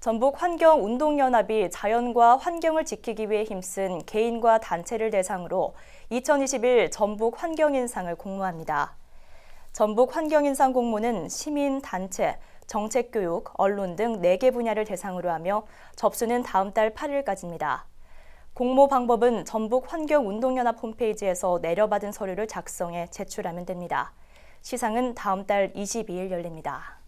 전북 환경운동연합이 자연과 환경을 지키기 위해 힘쓴 개인과 단체를 대상으로 2021 전북 환경인상을 공모합니다. 전북 환경인상 공모는 시민, 단체, 정책교육, 언론 등 4개 분야를 대상으로 하며 접수는 다음 달 8일까지입니다. 공모 방법은 전북 환경운동연합 홈페이지에서 내려받은 서류를 작성해 제출하면 됩니다. 시상은 다음 달 22일 열립니다.